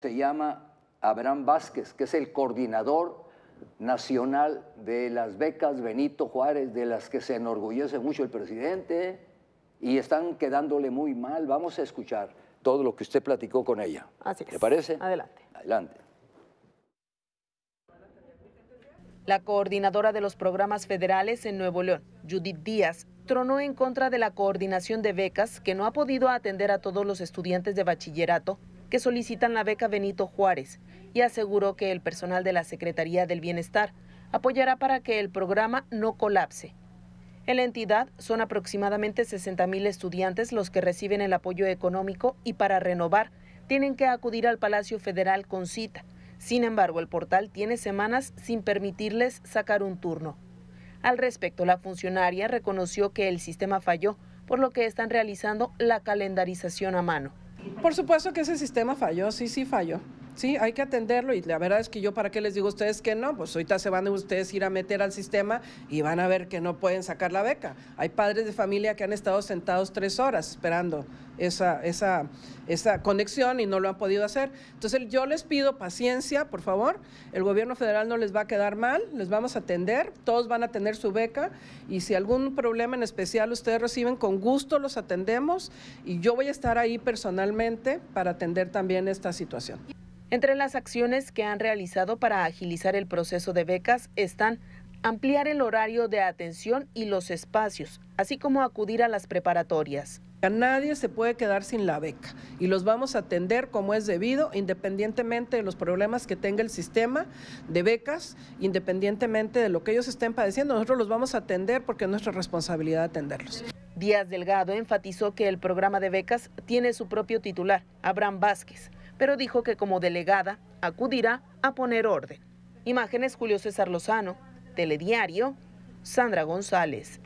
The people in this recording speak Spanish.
se llama Abraham Vázquez, que es el coordinador nacional de las becas Benito Juárez, de las que se enorgullece mucho el presidente, y están quedándole muy mal. Vamos a escuchar todo lo que usted platicó con ella. ¿Le parece? Adelante. Adelante. La coordinadora de los programas federales en Nuevo León, Judith Díaz, tronó en contra de la coordinación de becas que no ha podido atender a todos los estudiantes de bachillerato que solicitan la beca Benito Juárez y aseguró que el personal de la Secretaría del Bienestar apoyará para que el programa no colapse. En la entidad son aproximadamente mil estudiantes los que reciben el apoyo económico y para renovar tienen que acudir al Palacio Federal con cita. Sin embargo, el portal tiene semanas sin permitirles sacar un turno. Al respecto, la funcionaria reconoció que el sistema falló, por lo que están realizando la calendarización a mano. Por supuesto que ese sistema falló, sí, sí falló. Sí, hay que atenderlo y la verdad es que yo para qué les digo a ustedes que no, pues ahorita se van a ustedes ir a meter al sistema y van a ver que no pueden sacar la beca. Hay padres de familia que han estado sentados tres horas esperando esa, esa conexión y no lo han podido hacer. Entonces yo les pido paciencia, por favor. El gobierno federal no les va a quedar mal, les vamos a atender, todos van a tener su beca y si algún problema en especial ustedes reciben, con gusto los atendemos y yo voy a estar ahí personalmente para atender también esta situación. Entre las acciones que han realizado para agilizar el proceso de becas están ampliar el horario de atención y los espacios, así como acudir a las preparatorias. A nadie se puede quedar sin la beca y los vamos a atender como es debido, independientemente de los problemas que tenga el sistema de becas, independientemente de lo que ellos estén padeciendo, nosotros los vamos a atender porque es nuestra responsabilidad atenderlos. Díaz Delgado enfatizó que el programa de becas tiene su propio titular, Abraham Vázquez, pero dijo que como delegada acudirá a poner orden. Imágenes Julio César Lozano, Telediario, Sandra González.